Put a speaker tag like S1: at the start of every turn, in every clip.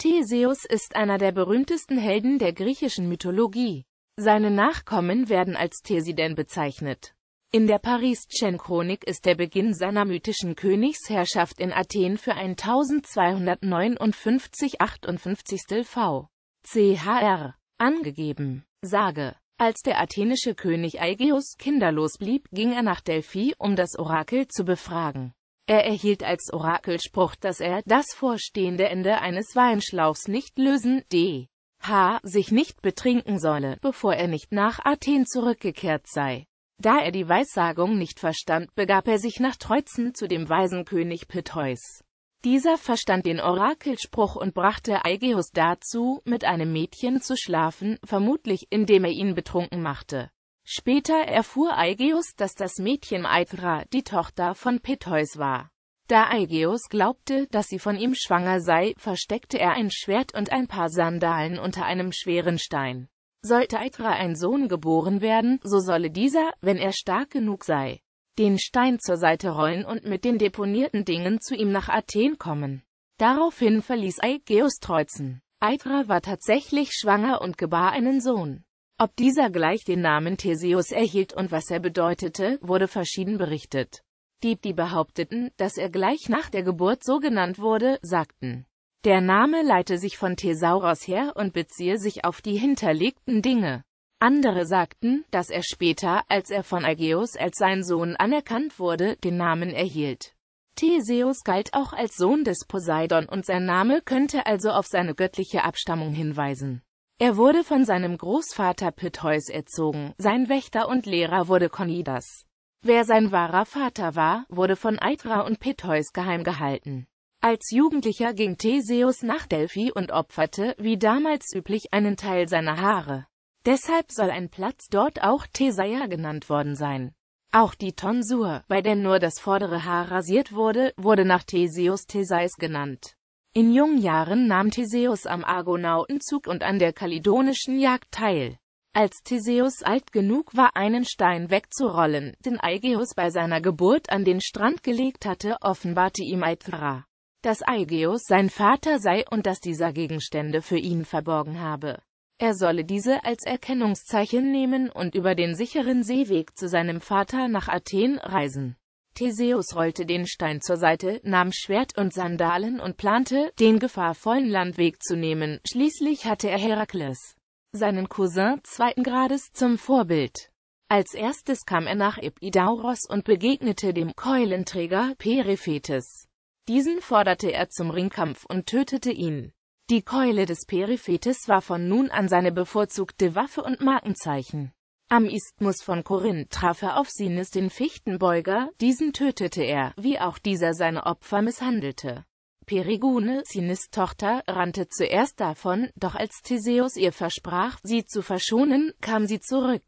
S1: Theseus ist einer der berühmtesten Helden der griechischen Mythologie. Seine Nachkommen werden als Thesiden bezeichnet. In der Paris-Chen-Chronik ist der Beginn seiner mythischen Königsherrschaft in Athen für 1259-58 v. chr. angegeben. Sage als der athenische König Aigeus kinderlos blieb, ging er nach Delphi, um das Orakel zu befragen. Er erhielt als Orakelspruch, dass er das vorstehende Ende eines Weinschlauchs nicht lösen, d. h. sich nicht betrinken solle, bevor er nicht nach Athen zurückgekehrt sei. Da er die Weissagung nicht verstand, begab er sich nach Treuzen zu dem weisen König Petheus. Dieser verstand den Orakelspruch und brachte Aigeus dazu, mit einem Mädchen zu schlafen, vermutlich indem er ihn betrunken machte. Später erfuhr Aigeus, dass das Mädchen Aithra die Tochter von Petheus war. Da Aigeus glaubte, dass sie von ihm schwanger sei, versteckte er ein Schwert und ein paar Sandalen unter einem schweren Stein. Sollte Aithra ein Sohn geboren werden, so solle dieser, wenn er stark genug sei, den Stein zur Seite rollen und mit den deponierten Dingen zu ihm nach Athen kommen. Daraufhin verließ Aigeus Treuzen. Aithra war tatsächlich schwanger und gebar einen Sohn. Ob dieser gleich den Namen Theseus erhielt und was er bedeutete, wurde verschieden berichtet. Die, die behaupteten, dass er gleich nach der Geburt so genannt wurde, sagten, der Name leite sich von Thesauros her und beziehe sich auf die hinterlegten Dinge. Andere sagten, dass er später, als er von Aegeus als sein Sohn anerkannt wurde, den Namen erhielt. Theseus galt auch als Sohn des Poseidon und sein Name könnte also auf seine göttliche Abstammung hinweisen. Er wurde von seinem Großvater Pyttheus erzogen, sein Wächter und Lehrer wurde Konidas. Wer sein wahrer Vater war, wurde von Aitra und Pyttheus geheim gehalten. Als Jugendlicher ging Theseus nach Delphi und opferte, wie damals üblich, einen Teil seiner Haare. Deshalb soll ein Platz dort auch Theseia genannt worden sein. Auch die Tonsur, bei der nur das vordere Haar rasiert wurde, wurde nach Theseus Theseis genannt. In jungen Jahren nahm Theseus am Argonautenzug und an der kalidonischen Jagd teil. Als Theseus alt genug war, einen Stein wegzurollen, den Aigeus bei seiner Geburt an den Strand gelegt hatte, offenbarte ihm Aithra, dass Aigeus sein Vater sei und dass dieser Gegenstände für ihn verborgen habe. Er solle diese als Erkennungszeichen nehmen und über den sicheren Seeweg zu seinem Vater nach Athen reisen. Theseus rollte den Stein zur Seite, nahm Schwert und Sandalen und plante, den gefahrvollen Landweg zu nehmen. Schließlich hatte er Herakles, seinen Cousin zweiten Grades, zum Vorbild. Als erstes kam er nach Epidauros und begegnete dem Keulenträger Periphetes. Diesen forderte er zum Ringkampf und tötete ihn. Die Keule des Periphetes war von nun an seine bevorzugte Waffe und Markenzeichen. Am Isthmus von Korinth traf er auf Sinis den Fichtenbeuger, diesen tötete er, wie auch dieser seine Opfer misshandelte. Perigune, Sinis Tochter, rannte zuerst davon, doch als Theseus ihr versprach, sie zu verschonen, kam sie zurück.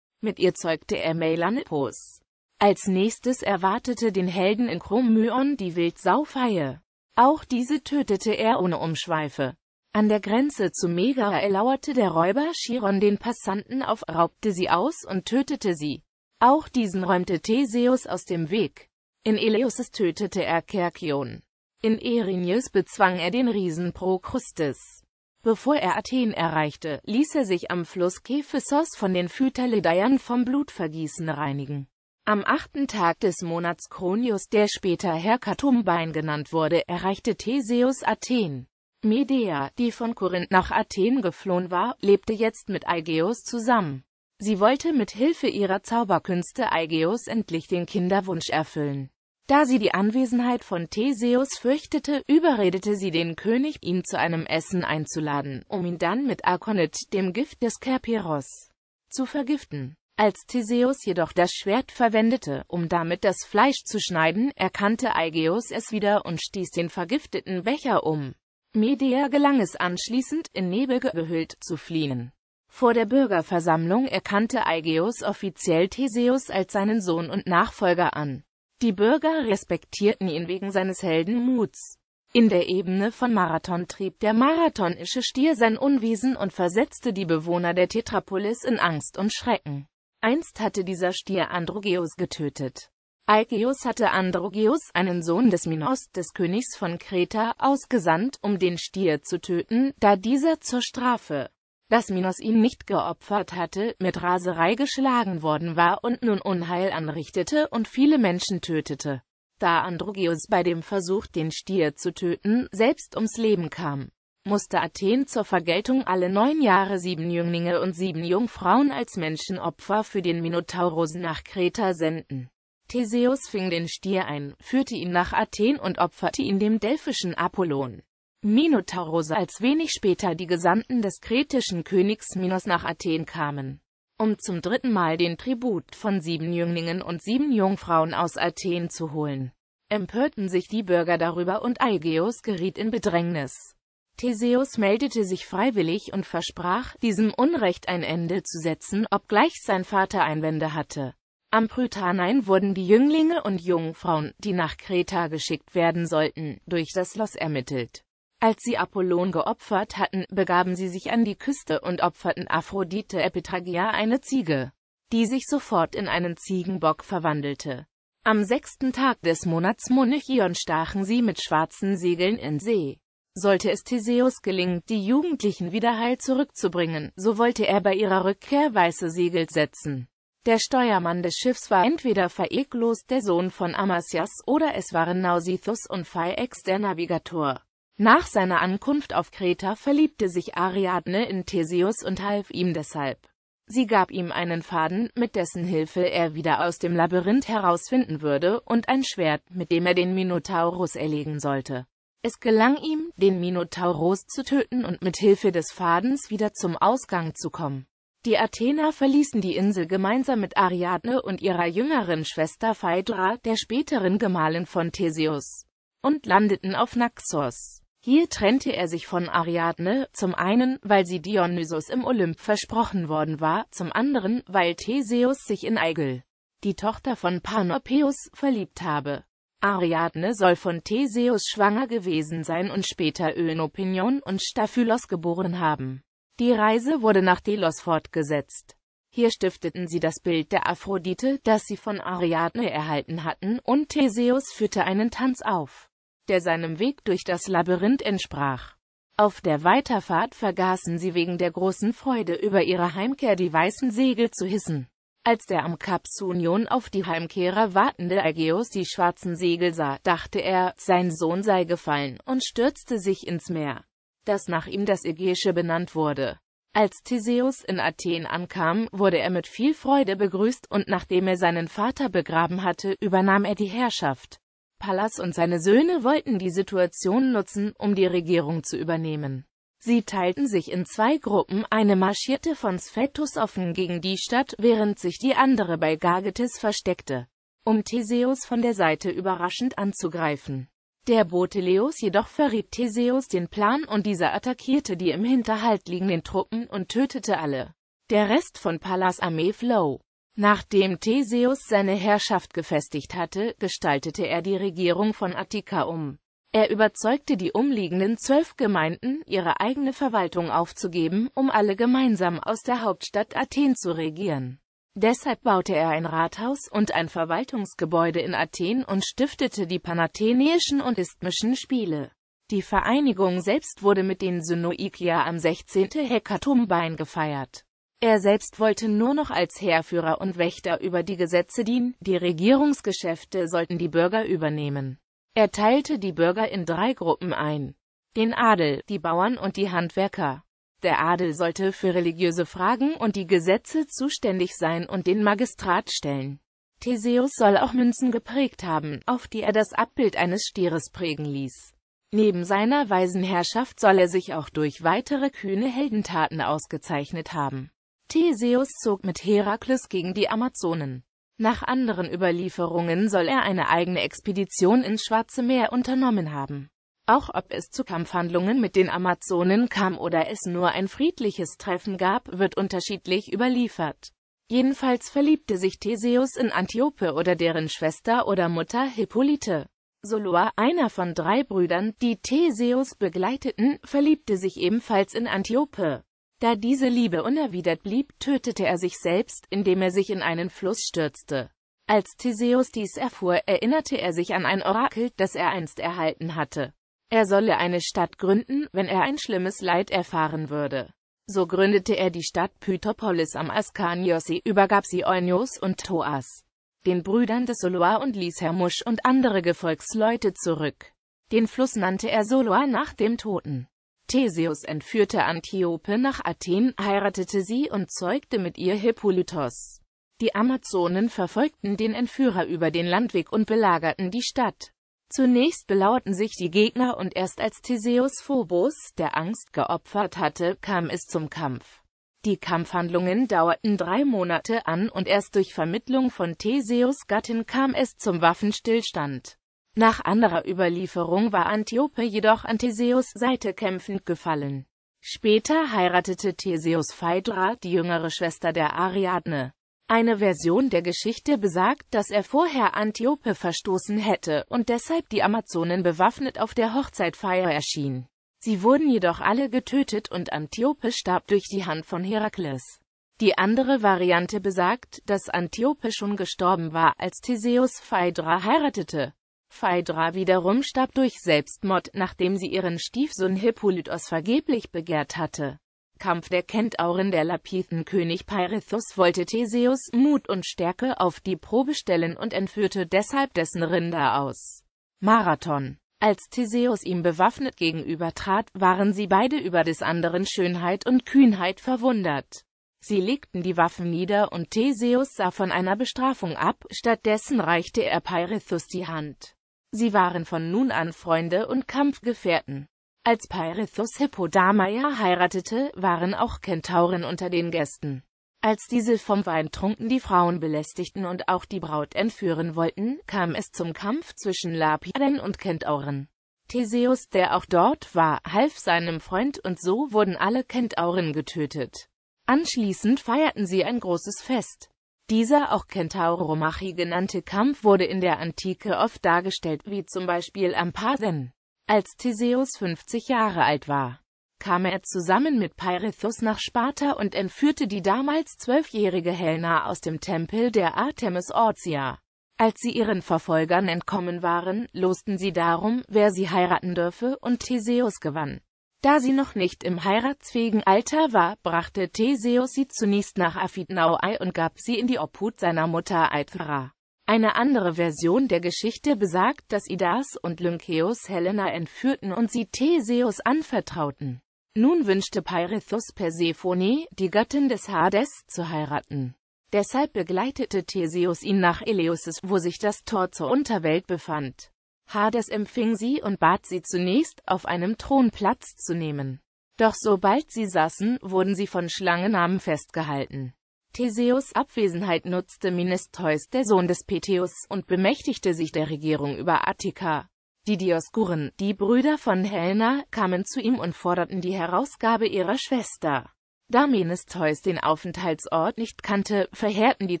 S1: Mit ihr zeugte er Melanipos. Als nächstes erwartete den Helden in Kromyon die Wildsaufeihe. Auch diese tötete er ohne Umschweife. An der Grenze zu Mega erlauerte der Räuber Chiron den Passanten auf, raubte sie aus und tötete sie. Auch diesen räumte Theseus aus dem Weg. In Eleusis tötete er Kerkion. In Erinyes bezwang er den Riesen Prokrustes. Bevor er Athen erreichte, ließ er sich am Fluss Kephissos von den Phytaledaiern vom Blutvergießen reinigen. Am achten Tag des Monats Kronius, der später Herkatumbein genannt wurde, erreichte Theseus Athen. Medea, die von Korinth nach Athen geflohen war, lebte jetzt mit Aigeus zusammen. Sie wollte mit Hilfe ihrer Zauberkünste Aigeus endlich den Kinderwunsch erfüllen. Da sie die Anwesenheit von Theseus fürchtete, überredete sie den König, ihn zu einem Essen einzuladen, um ihn dann mit Akonit, dem Gift des Kerperos, zu vergiften. Als Theseus jedoch das Schwert verwendete, um damit das Fleisch zu schneiden, erkannte Aigeus es wieder und stieß den vergifteten Becher um. Media gelang es anschließend, in Nebel gehüllt, zu fliehen. Vor der Bürgerversammlung erkannte Aigeus offiziell Theseus als seinen Sohn und Nachfolger an. Die Bürger respektierten ihn wegen seines Heldenmuts. In der Ebene von Marathon trieb der marathonische Stier sein Unwesen und versetzte die Bewohner der Tetrapolis in Angst und Schrecken. Einst hatte dieser Stier Androgeus getötet. Alkeus hatte Androgeus einen Sohn des Minos, des Königs von Kreta, ausgesandt, um den Stier zu töten, da dieser zur Strafe, dass Minos ihn nicht geopfert hatte, mit Raserei geschlagen worden war und nun Unheil anrichtete und viele Menschen tötete. Da Androgeus bei dem Versuch, den Stier zu töten, selbst ums Leben kam, musste Athen zur Vergeltung alle neun Jahre sieben Jünglinge und sieben Jungfrauen als Menschenopfer für den Minotauros nach Kreta senden. Theseus fing den Stier ein, führte ihn nach Athen und opferte ihn dem delphischen Apollon. Minotauros als wenig später die Gesandten des kretischen Königs Minos nach Athen kamen, um zum dritten Mal den Tribut von sieben Jünglingen und sieben Jungfrauen aus Athen zu holen. Empörten sich die Bürger darüber und Aigeus geriet in Bedrängnis. Theseus meldete sich freiwillig und versprach, diesem Unrecht ein Ende zu setzen, obgleich sein Vater Einwände hatte. Am Prytanein wurden die Jünglinge und Jungfrauen, die nach Kreta geschickt werden sollten, durch das Los ermittelt. Als sie Apollon geopfert hatten, begaben sie sich an die Küste und opferten Aphrodite Epitragia eine Ziege, die sich sofort in einen Ziegenbock verwandelte. Am sechsten Tag des Monats Monychion stachen sie mit schwarzen Segeln in See. Sollte es Theseus gelingen, die Jugendlichen wieder heil zurückzubringen, so wollte er bei ihrer Rückkehr weiße Segel setzen. Der Steuermann des Schiffs war entweder Phaeklos, der Sohn von Amasias, oder es waren Nausithus und Phaex, der Navigator. Nach seiner Ankunft auf Kreta verliebte sich Ariadne in Theseus und half ihm deshalb. Sie gab ihm einen Faden, mit dessen Hilfe er wieder aus dem Labyrinth herausfinden würde, und ein Schwert, mit dem er den Minotaurus erlegen sollte. Es gelang ihm, den Minotaurus zu töten und mit Hilfe des Fadens wieder zum Ausgang zu kommen. Die Athener verließen die Insel gemeinsam mit Ariadne und ihrer jüngeren Schwester Phaedra, der späteren Gemahlin von Theseus, und landeten auf Naxos. Hier trennte er sich von Ariadne, zum einen, weil sie Dionysos im Olymp versprochen worden war, zum anderen, weil Theseus sich in Eigel, die Tochter von Panopeus, verliebt habe. Ariadne soll von Theseus schwanger gewesen sein und später Öenopinion und Staphylos geboren haben. Die Reise wurde nach Delos fortgesetzt. Hier stifteten sie das Bild der Aphrodite, das sie von Ariadne erhalten hatten, und Theseus führte einen Tanz auf, der seinem Weg durch das Labyrinth entsprach. Auf der Weiterfahrt vergaßen sie wegen der großen Freude über ihre Heimkehr die weißen Segel zu hissen. Als der am Kap Sunion auf die Heimkehrer wartende Aegeus die schwarzen Segel sah, dachte er, sein Sohn sei gefallen und stürzte sich ins Meer dass nach ihm das Ägäische benannt wurde. Als Theseus in Athen ankam, wurde er mit viel Freude begrüßt und nachdem er seinen Vater begraben hatte, übernahm er die Herrschaft. Pallas und seine Söhne wollten die Situation nutzen, um die Regierung zu übernehmen. Sie teilten sich in zwei Gruppen, eine marschierte von Sphetus offen gegen die Stadt, während sich die andere bei Gagetes versteckte, um Theseus von der Seite überraschend anzugreifen. Der Bote Leos jedoch verriet Theseus den Plan und dieser attackierte die im Hinterhalt liegenden Truppen und tötete alle. Der Rest von Pallas Armee floh. Nachdem Theseus seine Herrschaft gefestigt hatte, gestaltete er die Regierung von Attika um. Er überzeugte die umliegenden zwölf Gemeinden, ihre eigene Verwaltung aufzugeben, um alle gemeinsam aus der Hauptstadt Athen zu regieren. Deshalb baute er ein Rathaus und ein Verwaltungsgebäude in Athen und stiftete die Panathenäischen und Isthmischen Spiele. Die Vereinigung selbst wurde mit den Synoiklia am 16. Hekatumbein gefeiert. Er selbst wollte nur noch als Heerführer und Wächter über die Gesetze dienen, die Regierungsgeschäfte sollten die Bürger übernehmen. Er teilte die Bürger in drei Gruppen ein. Den Adel, die Bauern und die Handwerker. Der Adel sollte für religiöse Fragen und die Gesetze zuständig sein und den Magistrat stellen. Theseus soll auch Münzen geprägt haben, auf die er das Abbild eines Stieres prägen ließ. Neben seiner weisen Herrschaft soll er sich auch durch weitere kühne Heldentaten ausgezeichnet haben. Theseus zog mit Herakles gegen die Amazonen. Nach anderen Überlieferungen soll er eine eigene Expedition ins Schwarze Meer unternommen haben. Auch ob es zu Kampfhandlungen mit den Amazonen kam oder es nur ein friedliches Treffen gab, wird unterschiedlich überliefert. Jedenfalls verliebte sich Theseus in Antiope oder deren Schwester oder Mutter Hippolyte. Soloa, einer von drei Brüdern, die Theseus begleiteten, verliebte sich ebenfalls in Antiope. Da diese Liebe unerwidert blieb, tötete er sich selbst, indem er sich in einen Fluss stürzte. Als Theseus dies erfuhr, erinnerte er sich an ein Orakel, das er einst erhalten hatte. Er solle eine Stadt gründen, wenn er ein schlimmes Leid erfahren würde. So gründete er die Stadt Pythopolis am Askaniosi, übergab sie Eunios und Thoas, den Brüdern des Soloa und ließ Hermusch und andere Gefolgsleute zurück. Den Fluss nannte er Soloa nach dem Toten. Theseus entführte Antiope nach Athen, heiratete sie und zeugte mit ihr Hippolytos. Die Amazonen verfolgten den Entführer über den Landweg und belagerten die Stadt. Zunächst belauerten sich die Gegner und erst als Theseus Phobos, der Angst geopfert hatte, kam es zum Kampf. Die Kampfhandlungen dauerten drei Monate an und erst durch Vermittlung von Theseus Gattin kam es zum Waffenstillstand. Nach anderer Überlieferung war Antiope jedoch an Theseus Seite kämpfend gefallen. Später heiratete Theseus Phaedra, die jüngere Schwester der Ariadne. Eine Version der Geschichte besagt, dass er vorher Antiope verstoßen hätte und deshalb die Amazonen bewaffnet auf der Hochzeitfeier erschien. Sie wurden jedoch alle getötet und Antiope starb durch die Hand von Herakles. Die andere Variante besagt, dass Antiope schon gestorben war, als Theseus Phaedra heiratete. Phaedra wiederum starb durch Selbstmord, nachdem sie ihren Stiefsohn Hippolytos vergeblich begehrt hatte. Kampf der Kentauren der Lapithen König Peirithos wollte Theseus Mut und Stärke auf die Probe stellen und entführte deshalb dessen Rinder aus Marathon. Als Theseus ihm bewaffnet gegenübertrat, waren sie beide über des anderen Schönheit und Kühnheit verwundert. Sie legten die Waffen nieder und Theseus sah von einer Bestrafung ab, stattdessen reichte er Peirithus die Hand. Sie waren von nun an Freunde und Kampfgefährten. Als Peirithus Hippodamia heiratete, waren auch Kentauren unter den Gästen. Als diese vom Wein trunken die Frauen belästigten und auch die Braut entführen wollten, kam es zum Kampf zwischen Lapiden und Kentauren. Theseus, der auch dort war, half seinem Freund und so wurden alle Kentauren getötet. Anschließend feierten sie ein großes Fest. Dieser auch Kentauromachi genannte Kampf wurde in der Antike oft dargestellt, wie zum Beispiel am Parthen. Als Theseus 50 Jahre alt war, kam er zusammen mit Peirithus nach Sparta und entführte die damals zwölfjährige Helena aus dem Tempel der Artemis Orthia. Als sie ihren Verfolgern entkommen waren, losten sie darum, wer sie heiraten dürfe, und Theseus gewann. Da sie noch nicht im heiratsfähigen Alter war, brachte Theseus sie zunächst nach Aphidnauai und gab sie in die Obhut seiner Mutter Aithra. Eine andere Version der Geschichte besagt, dass Idas und Lynkeus Helena entführten und sie Theseus anvertrauten. Nun wünschte Peirithus Persephone, die Göttin des Hades, zu heiraten. Deshalb begleitete Theseus ihn nach Eleusis, wo sich das Tor zur Unterwelt befand. Hades empfing sie und bat sie zunächst, auf einem Thron Platz zu nehmen. Doch sobald sie saßen, wurden sie von Schlangenarmen festgehalten. Theseus' Abwesenheit nutzte Minestheus, der Sohn des Peteus, und bemächtigte sich der Regierung über Attika. Die Dioskuren, die Brüder von Helena, kamen zu ihm und forderten die Herausgabe ihrer Schwester. Da Minestheus den Aufenthaltsort nicht kannte, verheerten die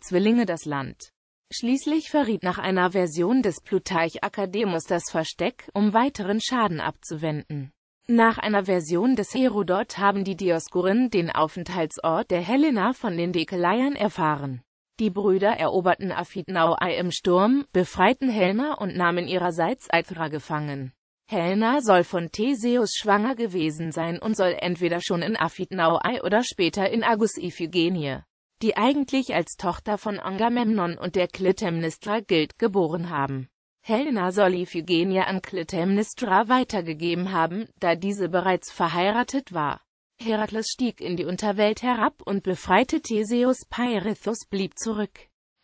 S1: Zwillinge das Land. Schließlich verriet nach einer Version des Plutarch Akademus das Versteck, um weiteren Schaden abzuwenden. Nach einer Version des Herodot haben die Dioskuren den Aufenthaltsort der Helena von den Dekeleiern erfahren. Die Brüder eroberten Aphidnauai im Sturm, befreiten Helena und nahmen ihrerseits Aithra gefangen. Helena soll von Theseus schwanger gewesen sein und soll entweder schon in Aphidnauai oder später in Agus Iphigenie, die eigentlich als Tochter von Agamemnon und der Clytemnestra gilt, geboren haben. Helena soll Iphigenia an Clytemnestra weitergegeben haben, da diese bereits verheiratet war. Herakles stieg in die Unterwelt herab und befreite Theseus Pyrithus blieb zurück.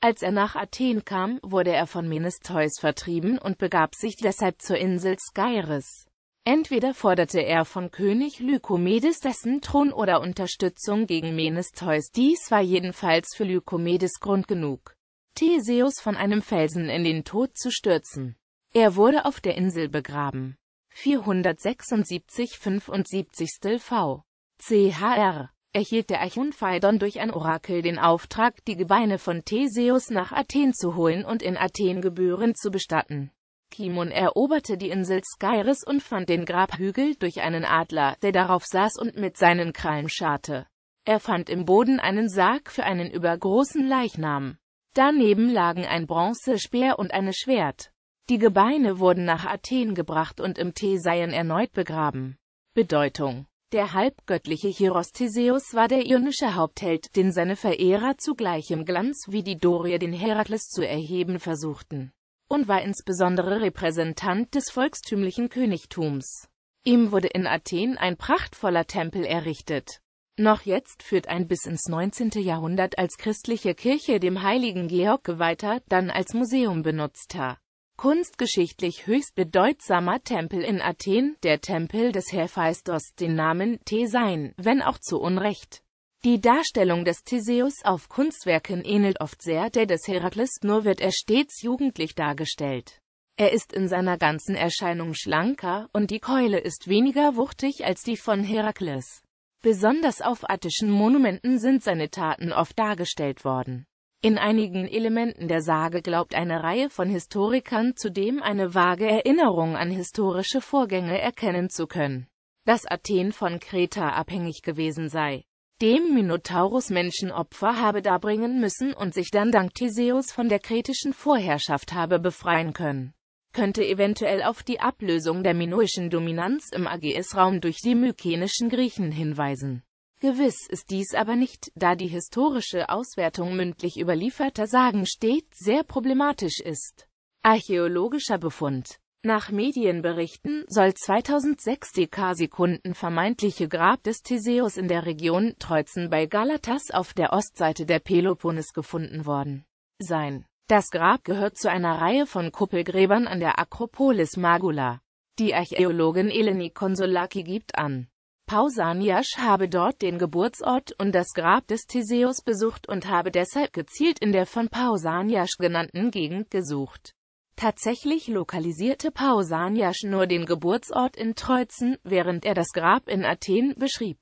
S1: Als er nach Athen kam, wurde er von Menestheus vertrieben und begab sich deshalb zur Insel Skyris. Entweder forderte er von König Lykomedes dessen Thron oder Unterstützung gegen Menestheus, dies war jedenfalls für Lykomedes Grund genug. Theseus von einem Felsen in den Tod zu stürzen. Er wurde auf der Insel begraben. 476 75. V. Chr. erhielt der Phaidon durch ein Orakel den Auftrag, die Gebeine von Theseus nach Athen zu holen und in Athen gebührend zu bestatten. Kimon eroberte die Insel Skyris und fand den Grabhügel durch einen Adler, der darauf saß und mit seinen Krallen scharte. Er fand im Boden einen Sarg für einen übergroßen Leichnam. Daneben lagen ein Bronzespeer und eine Schwert. Die Gebeine wurden nach Athen gebracht und im Theseien erneut begraben. Bedeutung Der halbgöttliche Chiros Theseus war der ionische Hauptheld, den seine Verehrer zu gleichem Glanz wie die Dorier den Herakles zu erheben versuchten und war insbesondere Repräsentant des volkstümlichen Königtums. Ihm wurde in Athen ein prachtvoller Tempel errichtet. Noch jetzt führt ein bis ins 19. Jahrhundert als christliche Kirche dem heiligen Georg geweihter, dann als Museum benutzter, kunstgeschichtlich höchst bedeutsamer Tempel in Athen, der Tempel des Hephaistos, den Namen Thesein, wenn auch zu Unrecht. Die Darstellung des Theseus auf Kunstwerken ähnelt oft sehr der des Herakles, nur wird er stets jugendlich dargestellt. Er ist in seiner ganzen Erscheinung schlanker, und die Keule ist weniger wuchtig als die von Herakles. Besonders auf attischen Monumenten sind seine Taten oft dargestellt worden. In einigen Elementen der Sage glaubt eine Reihe von Historikern zudem eine vage Erinnerung an historische Vorgänge erkennen zu können, dass Athen von Kreta abhängig gewesen sei, dem Minotaurus Menschenopfer habe darbringen müssen und sich dann dank Theseus von der kretischen Vorherrschaft habe befreien können könnte eventuell auf die Ablösung der minoischen Dominanz im Ageis-Raum durch die mykenischen Griechen hinweisen. Gewiss ist dies aber nicht, da die historische Auswertung mündlich überlieferter Sagen steht, sehr problematisch ist. Archäologischer Befund Nach Medienberichten soll 2006 die Dekasekunden vermeintliche Grab des Theseus in der Region Treuzen bei Galatas auf der Ostseite der Peloponnes gefunden worden sein das Grab gehört zu einer Reihe von Kuppelgräbern an der Akropolis Magula. Die Archäologin Eleni Konsolaki gibt an. Pausanias habe dort den Geburtsort und das Grab des Theseus besucht und habe deshalb gezielt in der von Pausanias genannten Gegend gesucht. Tatsächlich lokalisierte Pausanias nur den Geburtsort in Treuzen, während er das Grab in Athen beschrieb.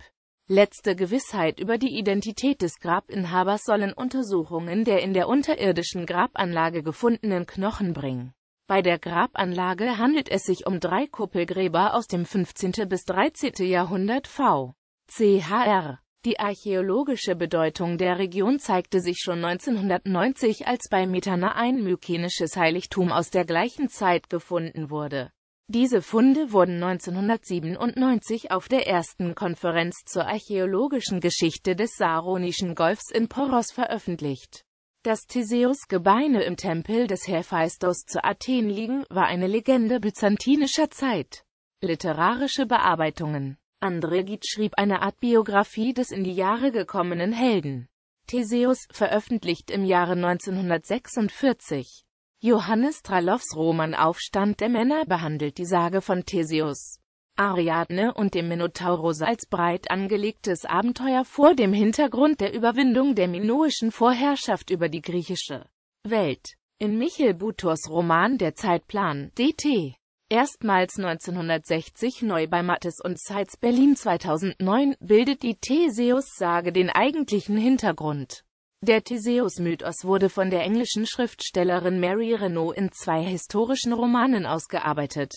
S1: Letzte Gewissheit über die Identität des Grabinhabers sollen Untersuchungen der in der unterirdischen Grabanlage gefundenen Knochen bringen. Bei der Grabanlage handelt es sich um drei Kuppelgräber aus dem 15. bis 13. Jahrhundert v. chr. Die archäologische Bedeutung der Region zeigte sich schon 1990, als bei Metana ein mykenisches Heiligtum aus der gleichen Zeit gefunden wurde diese Funde wurden 1997 auf der ersten Konferenz zur archäologischen Geschichte des Saronischen Golfs in Poros veröffentlicht. Dass Theseus-Gebeine im Tempel des Hephaistos zu Athen liegen, war eine Legende byzantinischer Zeit. Literarische Bearbeitungen Andregit schrieb eine Art Biografie des in die Jahre gekommenen Helden. Theseus, veröffentlicht im Jahre 1946. Johannes Traloffs Roman Aufstand der Männer behandelt die Sage von Theseus, Ariadne und dem Minotauros als breit angelegtes Abenteuer vor dem Hintergrund der Überwindung der minoischen Vorherrschaft über die griechische Welt. In Michel Butors Roman Der Zeitplan, D.T. Erstmals 1960 neu bei Mattes und Seitz Berlin 2009 bildet die Theseus-Sage den eigentlichen Hintergrund der Theseus-Mythos wurde von der englischen Schriftstellerin Mary Renault in zwei historischen Romanen ausgearbeitet.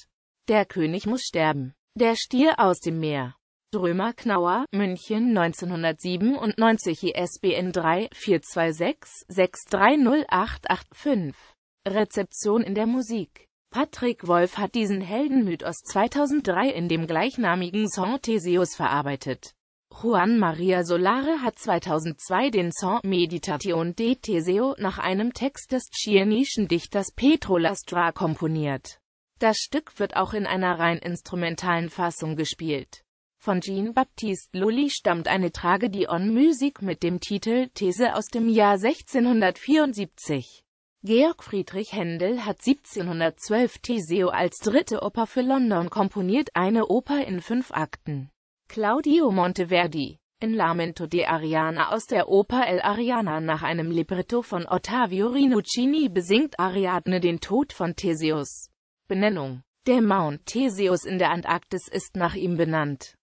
S1: Der König muss sterben. Der Stier aus dem Meer. Drömer Knauer, München 1997 ISBN 3 426 630885. Rezeption in der Musik Patrick Wolf hat diesen Heldenmythos 2003 in dem gleichnamigen Song Theseus verarbeitet. Juan Maria Solare hat 2002 den Song Meditation de Teseo nach einem Text des chilenischen Dichters Petro Lastra komponiert. Das Stück wird auch in einer rein instrumentalen Fassung gespielt. Von Jean-Baptiste Lully stammt eine on Musik mit dem Titel These aus dem Jahr 1674. Georg Friedrich Händel hat 1712 Teseo als dritte Oper für London komponiert, eine Oper in fünf Akten. Claudio Monteverdi in Lamento di Ariana aus der Oper El Ariana nach einem Libretto von Ottavio Rinuccini besingt Ariadne den Tod von Theseus. Benennung Der Mount Theseus in der Antarktis ist nach ihm benannt.